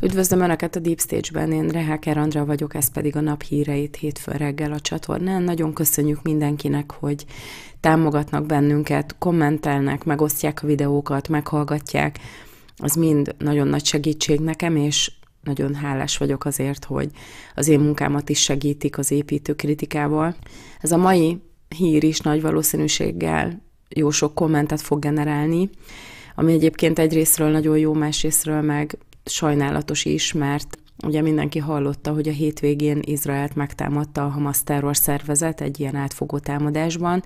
Üdvözlöm Önöket a Deep Stage-ben, én Reháker Andrá vagyok, ez pedig a nap híreit hétfő reggel a csatornán. Nagyon köszönjük mindenkinek, hogy támogatnak bennünket, kommentelnek, megosztják a videókat, meghallgatják. Az mind nagyon nagy segítség nekem, és nagyon hálás vagyok azért, hogy az én munkámat is segítik az építő kritikával. Ez a mai hír is nagy valószínűséggel jó sok kommentet fog generálni, ami egyébként egyrésztről nagyon jó, másrésztről meg sajnálatos is, mert Ugye mindenki hallotta, hogy a hétvégén Izraelt megtámadta a Hamas terror szervezet egy ilyen átfogó támadásban.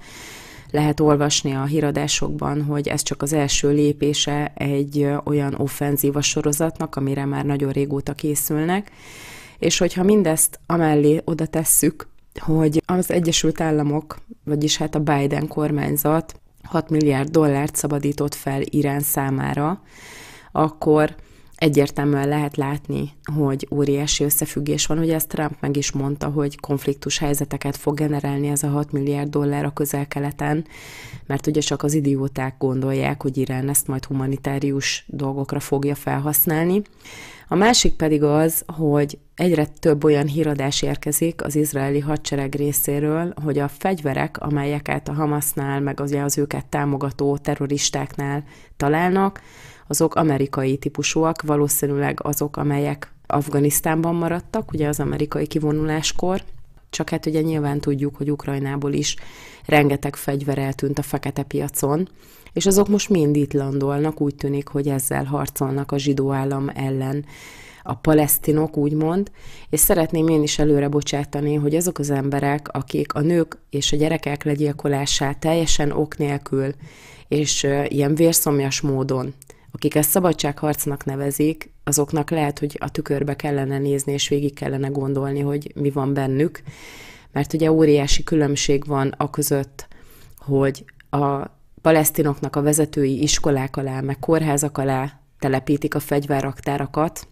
Lehet olvasni a híradásokban, hogy ez csak az első lépése egy olyan offenzíva sorozatnak, amire már nagyon régóta készülnek, és hogyha mindezt amellé oda tesszük, hogy az Egyesült Államok, vagyis hát a Biden kormányzat 6 milliárd dollárt szabadított fel Irán számára, akkor egyértelműen lehet látni, hogy óriási összefüggés van. Ugye ezt Trump meg is mondta, hogy konfliktus helyzeteket fog generálni ez a 6 milliárd dollár a közel-keleten, mert ugye csak az idióták gondolják, hogy Irán ezt majd humanitárius dolgokra fogja felhasználni. A másik pedig az, hogy egyre több olyan híradás érkezik az izraeli hadsereg részéről, hogy a fegyverek, amelyeket a Hamasnál, meg az, az őket támogató terroristáknál találnak, azok amerikai típusúak, valószínűleg azok, amelyek Afganisztánban maradtak, ugye az amerikai kivonuláskor, csak hát ugye nyilván tudjuk, hogy Ukrajnából is rengeteg fegyver eltűnt a fekete piacon, és azok most mind itt landolnak, úgy tűnik, hogy ezzel harcolnak a zsidó állam ellen a palesztinok, úgymond, és szeretném én is előre bocsátani, hogy azok az emberek, akik a nők és a gyerekek legyilkolását teljesen ok nélkül és ilyen vérszomjas módon akik ezt szabadságharcnak nevezik, azoknak lehet, hogy a tükörbe kellene nézni, és végig kellene gondolni, hogy mi van bennük, mert ugye óriási különbség van a között, hogy a palesztinoknak a vezetői iskolák alá, meg kórházak alá telepítik a fegyverraktárakat,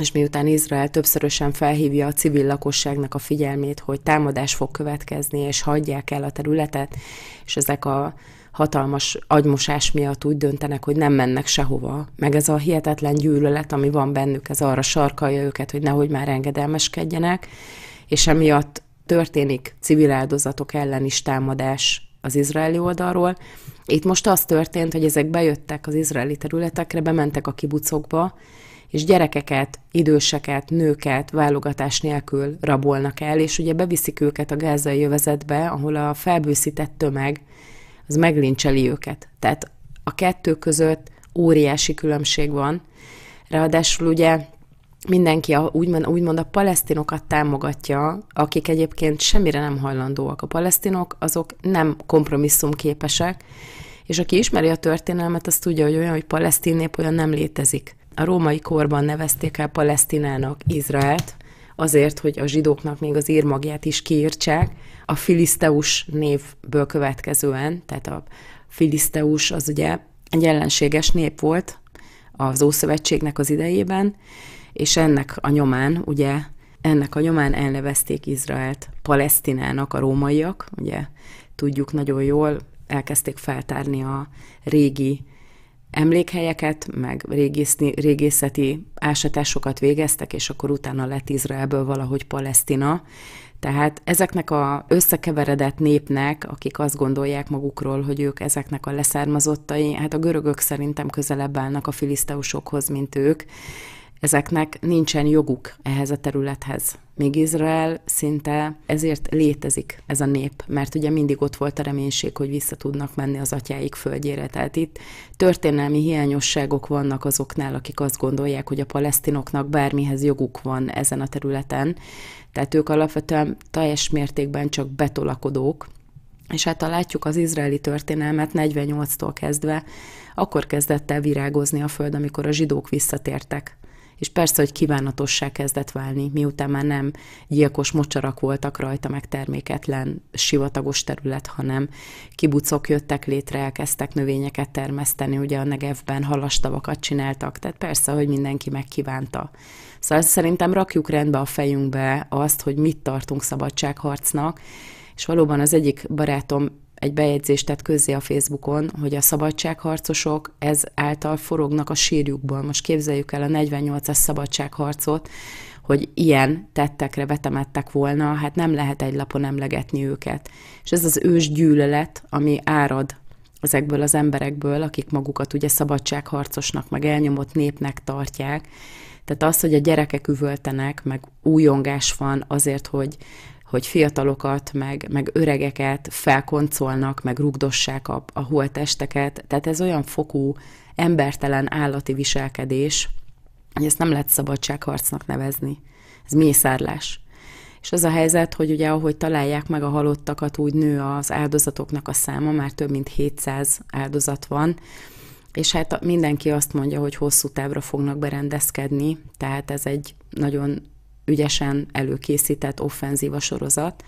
és miután Izrael többszörösen felhívja a civil lakosságnak a figyelmét, hogy támadás fog következni, és hagyják el a területet, és ezek a hatalmas agymosás miatt úgy döntenek, hogy nem mennek sehova. Meg ez a hihetetlen gyűlölet, ami van bennük, ez arra sarkalja őket, hogy nehogy már engedelmeskedjenek, és emiatt történik civil áldozatok ellen is támadás az izraeli oldalról. Itt most az történt, hogy ezek bejöttek az izraeli területekre, bementek a kibucokba, és gyerekeket, időseket, nőket válogatás nélkül rabolnak el, és ugye beviszik őket a gázai jövezetbe, ahol a felbőszített tömeg az meglincseli őket. Tehát a kettő között óriási különbség van. Ráadásul ugye mindenki a, úgymond, úgymond a palesztinokat támogatja, akik egyébként semmire nem hajlandóak. A palesztinok azok nem kompromisszumképesek, és aki ismeri a történelmet, az tudja, hogy olyan, hogy palesztin nép olyan nem létezik. A római korban nevezték el Palesztinának Izraelt, azért, hogy a zsidóknak még az írmagját is kiírtsák, a filiszteus névből következően, tehát a filiszteus az ugye egy ellenséges nép volt az Ószövetségnek az idejében, és ennek a nyomán, ugye, ennek a nyomán elnevezték Izraelt Palesztinának a rómaiak, ugye tudjuk nagyon jól, elkezdték feltárni a régi emlékhelyeket, meg régészni, régészeti ásatásokat végeztek, és akkor utána lett Izraelből valahogy Palesztina. Tehát ezeknek a összekeveredett népnek, akik azt gondolják magukról, hogy ők ezeknek a leszármazottai, hát a görögök szerintem közelebb állnak a filiszteusokhoz, mint ők, ezeknek nincsen joguk ehhez a területhez. Még Izrael szinte ezért létezik ez a nép, mert ugye mindig ott volt a reménység, hogy vissza tudnak menni az atyáik földjére. Tehát itt történelmi hiányosságok vannak azoknál, akik azt gondolják, hogy a palesztinoknak bármihez joguk van ezen a területen. Tehát ők alapvetően teljes mértékben csak betolakodók, és hát ha látjuk az izraeli történelmet 48-tól kezdve, akkor kezdett el virágozni a föld, amikor a zsidók visszatértek és persze, hogy kívánatossá kezdett válni, miután már nem gyilkos mocsarak voltak rajta, meg terméketlen sivatagos terület, hanem kibucok jöttek létre, elkezdtek növényeket termeszteni, ugye a Negevben halastavakat csináltak, tehát persze, hogy mindenki megkívánta. Szóval szerintem rakjuk rendbe a fejünkbe azt, hogy mit tartunk szabadságharcnak, és valóban az egyik barátom egy bejegyzést tett közzé a Facebookon, hogy a szabadságharcosok ez által forognak a sírjukból. Most képzeljük el a 48-as szabadságharcot, hogy ilyen tettekre betemettek volna, hát nem lehet egy lapon emlegetni őket. És ez az ős gyűlölet, ami árad ezekből az emberekből, akik magukat ugye szabadságharcosnak, meg elnyomott népnek tartják. Tehát az, hogy a gyerekek üvöltenek, meg újongás van azért, hogy hogy fiatalokat, meg, meg öregeket felkoncolnak, meg rugdossák a, a holtesteket. Tehát ez olyan fokú embertelen állati viselkedés, hogy ezt nem lehet szabadságharcnak nevezni. Ez mészárlás. És az a helyzet, hogy ugye ahogy találják meg a halottakat, úgy nő az áldozatoknak a száma, már több mint 700 áldozat van, és hát mindenki azt mondja, hogy hosszú távra fognak berendezkedni, tehát ez egy nagyon ügyesen előkészített offenzíva sorozat.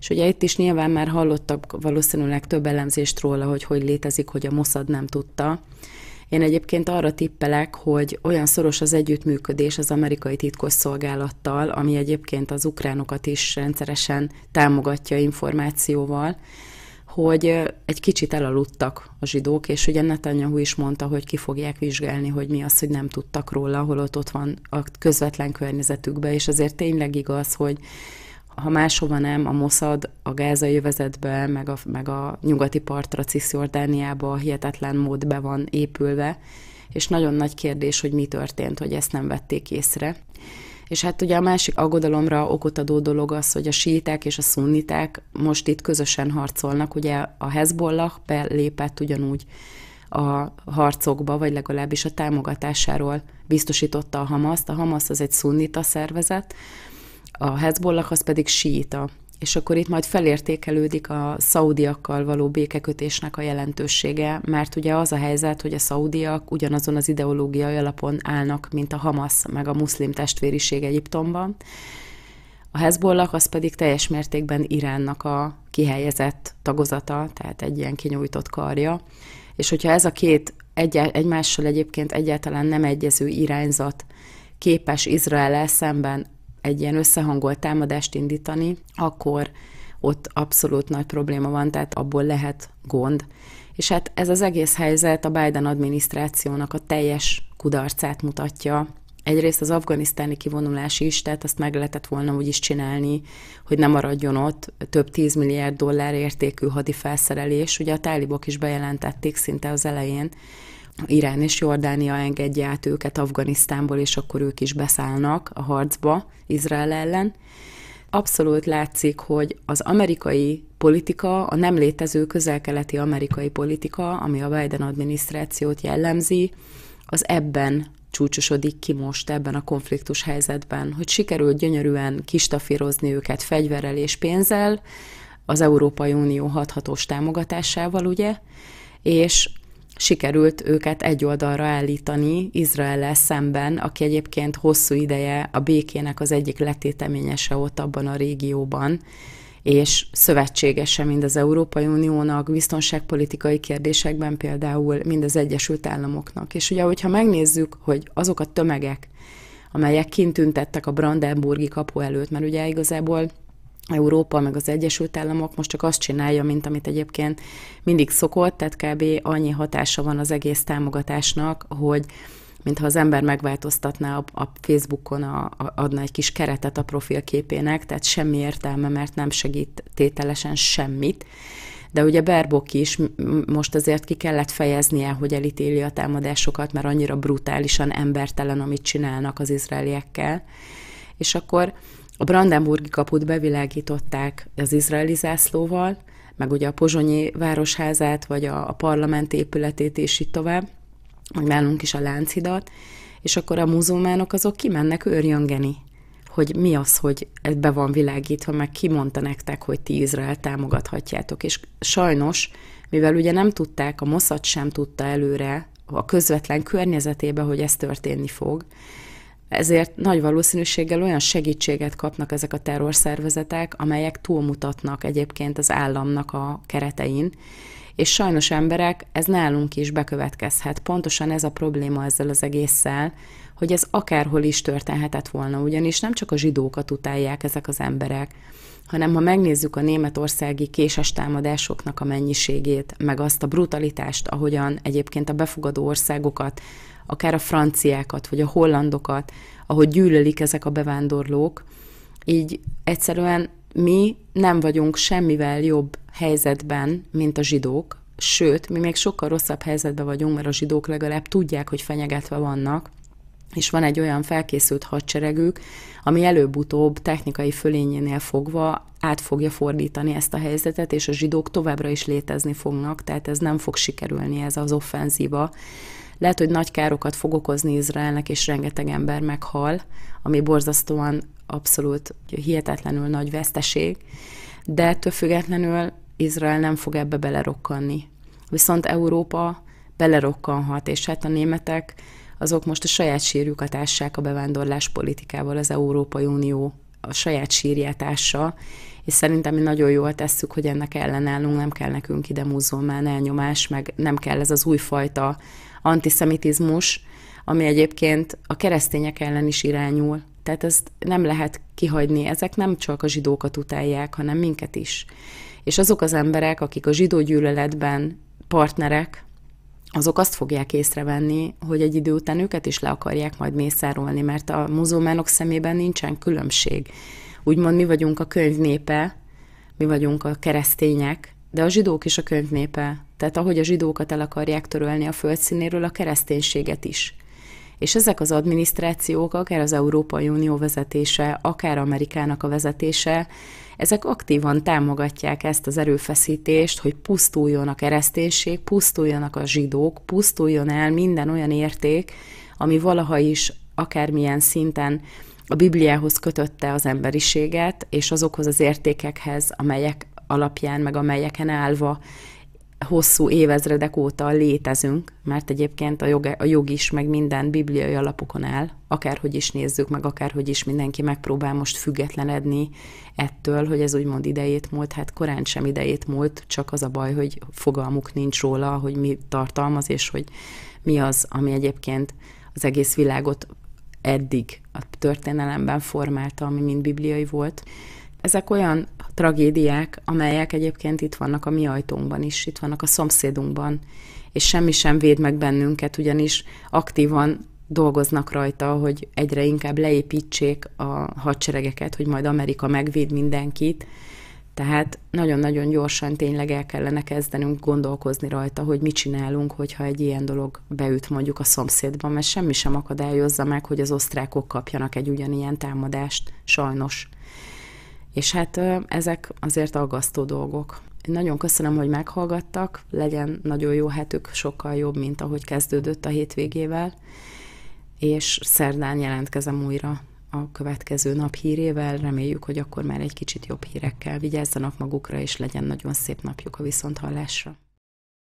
És ugye itt is nyilván már hallottak valószínűleg több elemzést róla, hogy hogy létezik, hogy a Mossad nem tudta. Én egyébként arra tippelek, hogy olyan szoros az együttműködés az amerikai titkosszolgálattal, ami egyébként az ukránokat is rendszeresen támogatja információval, hogy egy kicsit elaludtak a zsidók, és ugye Netanyahu is mondta, hogy ki fogják vizsgálni, hogy mi az, hogy nem tudtak róla, holott ott van a közvetlen környezetükben, és azért tényleg igaz, hogy ha máshova nem, a Mossad a gázai övezetbe, meg a, meg a nyugati partra, Cisjordániába hihetetlen mód be van épülve, és nagyon nagy kérdés, hogy mi történt, hogy ezt nem vették észre. És hát ugye a másik aggodalomra okot adó dolog az, hogy a síták és a szunniták most itt közösen harcolnak, ugye a Hezbollah belépett ugyanúgy a harcokba, vagy legalábbis a támogatásáról biztosította a Hamaszt. A Hamasz az egy szunnita szervezet, a Hezbollah az pedig síita és akkor itt majd felértékelődik a szaudiakkal való békekötésnek a jelentősége, mert ugye az a helyzet, hogy a szaudiak ugyanazon az ideológiai alapon állnak, mint a Hamas, meg a muszlim testvériség Egyiptomban, a Hezbollah az pedig teljes mértékben Iránnak a kihelyezett tagozata, tehát egy ilyen kinyújtott karja. És hogyha ez a két egy, egymással egyébként egyáltalán nem egyező irányzat képes Izrael szemben egy ilyen összehangolt támadást indítani, akkor ott abszolút nagy probléma van, tehát abból lehet gond. És hát ez az egész helyzet a Biden adminisztrációnak a teljes kudarcát mutatja. Egyrészt az afganisztáni kivonulás is, tehát azt meg lehetett volna úgy is csinálni, hogy nem maradjon ott több 10 milliárd dollár értékű hadifelszerelés. Ugye a tálibok is bejelentették szinte az elején, Irán és Jordánia engedje át őket Afganisztánból, és akkor ők is beszállnak a harcba Izrael ellen. Abszolút látszik, hogy az amerikai politika, a nem létező közel-keleti amerikai politika, ami a Biden adminisztrációt jellemzi, az ebben csúcsosodik ki most ebben a konfliktus helyzetben, hogy sikerült gyönyörűen kistafírozni őket fegyverrel és pénzzel, az Európai Unió hathatós támogatásával, ugye, és sikerült őket egy oldalra állítani Izrael szemben, aki egyébként hosszú ideje a békének az egyik letéteményese ott abban a régióban, és szövetségese mind az Európai Uniónak, biztonságpolitikai kérdésekben például, mind az Egyesült Államoknak. És ugye, hogyha megnézzük, hogy azok a tömegek, amelyek kint tüntettek a Brandenburgi kapu előtt, mert ugye igazából Európa, meg az Egyesült Államok most csak azt csinálja, mint amit egyébként mindig szokott, tehát kb. annyi hatása van az egész támogatásnak, hogy mintha az ember megváltoztatná a, a Facebookon, a, a, adna egy kis keretet a profilképének, tehát semmi értelme, mert nem segít tételesen semmit. De ugye Berbok is most azért ki kellett fejeznie, hogy elítéli a támadásokat, mert annyira brutálisan embertelen, amit csinálnak az izraeliekkel. És akkor a Brandenburgi kaput bevilágították az izraeli zászlóval, meg ugye a pozsonyi városházát, vagy a, a parlament épületét, és így tovább, meg nálunk is a lánchidat, és akkor a muzulmánok azok kimennek őrjöngeni, hogy mi az, hogy be van világítva, meg ki mondta nektek, hogy ti Izrael támogathatjátok. És sajnos, mivel ugye nem tudták, a Mossad sem tudta előre, a közvetlen környezetébe, hogy ez történni fog, ezért nagy valószínűséggel olyan segítséget kapnak ezek a terrorszervezetek, amelyek túlmutatnak egyébként az államnak a keretein, és sajnos emberek, ez nálunk is bekövetkezhet. Pontosan ez a probléma ezzel az egésszel, hogy ez akárhol is történhetett volna, ugyanis nem csak a zsidókat utálják ezek az emberek, hanem ha megnézzük a németországi késes támadásoknak a mennyiségét, meg azt a brutalitást, ahogyan egyébként a befogadó országokat akár a franciákat, vagy a hollandokat, ahogy gyűlölik ezek a bevándorlók, így egyszerűen mi nem vagyunk semmivel jobb helyzetben, mint a zsidók, sőt, mi még sokkal rosszabb helyzetben vagyunk, mert a zsidók legalább tudják, hogy fenyegetve vannak, és van egy olyan felkészült hadseregük, ami előbb-utóbb technikai fölényénél fogva át fogja fordítani ezt a helyzetet, és a zsidók továbbra is létezni fognak, tehát ez nem fog sikerülni, ez az offenzíva lehet, hogy nagy károkat fog okozni Izraelnek, és rengeteg ember meghal, ami borzasztóan abszolút hihetetlenül nagy veszteség, de ettől függetlenül Izrael nem fog ebbe belerokkanni. Viszont Európa belerokkanhat, és hát a németek azok most a saját sírjukat ássák a bevándorlás politikával, az Európai Unió a saját sírját ássa, és szerintem mi nagyon jól tesszük, hogy ennek ellenállunk, nem kell nekünk ide muzulmán elnyomás, meg nem kell ez az újfajta antiszemitizmus, ami egyébként a keresztények ellen is irányul. Tehát ezt nem lehet kihagyni. Ezek nem csak a zsidókat utálják, hanem minket is. És azok az emberek, akik a zsidó gyűlöletben partnerek, azok azt fogják észrevenni, hogy egy idő után őket is le akarják majd mészárolni, mert a muzulmánok szemében nincsen különbség. Úgymond mi vagyunk a könyv népe, mi vagyunk a keresztények, de a zsidók is a könyv népe, tehát ahogy a zsidókat el akarják törölni a földszínéről, a kereszténységet is. És ezek az adminisztrációk, akár az Európai Unió vezetése, akár Amerikának a vezetése, ezek aktívan támogatják ezt az erőfeszítést, hogy pusztuljon a kereszténység, pusztuljanak a zsidók, pusztuljon el minden olyan érték, ami valaha is akármilyen szinten a Bibliához kötötte az emberiséget, és azokhoz az értékekhez, amelyek alapján, meg amelyeken állva hosszú évezredek óta létezünk, mert egyébként a jog, a jog is, meg minden bibliai alapokon áll, akárhogy is nézzük, meg akárhogy is mindenki megpróbál most függetlenedni ettől, hogy ez úgymond idejét múlt, hát korán sem idejét múlt, csak az a baj, hogy fogalmuk nincs róla, hogy mi tartalmaz, és hogy mi az, ami egyébként az egész világot eddig a történelemben formálta, ami mind bibliai volt ezek olyan tragédiák, amelyek egyébként itt vannak a mi ajtónkban is, itt vannak a szomszédunkban, és semmi sem véd meg bennünket, ugyanis aktívan dolgoznak rajta, hogy egyre inkább leépítsék a hadseregeket, hogy majd Amerika megvéd mindenkit. Tehát nagyon-nagyon gyorsan tényleg el kellene kezdenünk gondolkozni rajta, hogy mit csinálunk, hogyha egy ilyen dolog beüt mondjuk a szomszédban, mert semmi sem akadályozza meg, hogy az osztrákok kapjanak egy ugyanilyen támadást, sajnos. És hát ezek azért aggasztó dolgok. Nagyon köszönöm, hogy meghallgattak, legyen nagyon jó hetük, sokkal jobb, mint ahogy kezdődött a hétvégével, és szerdán jelentkezem újra a következő nap hírével, reméljük, hogy akkor már egy kicsit jobb hírekkel vigyázzanak magukra, és legyen nagyon szép napjuk a viszonthallásra.